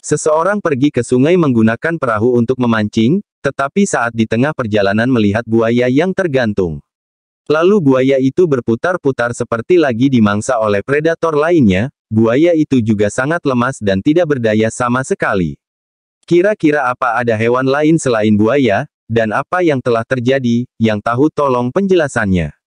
Seseorang pergi ke sungai menggunakan perahu untuk memancing, tetapi saat di tengah perjalanan melihat buaya yang tergantung. Lalu buaya itu berputar-putar seperti lagi dimangsa oleh predator lainnya, buaya itu juga sangat lemas dan tidak berdaya sama sekali. Kira-kira apa ada hewan lain selain buaya, dan apa yang telah terjadi, yang tahu tolong penjelasannya.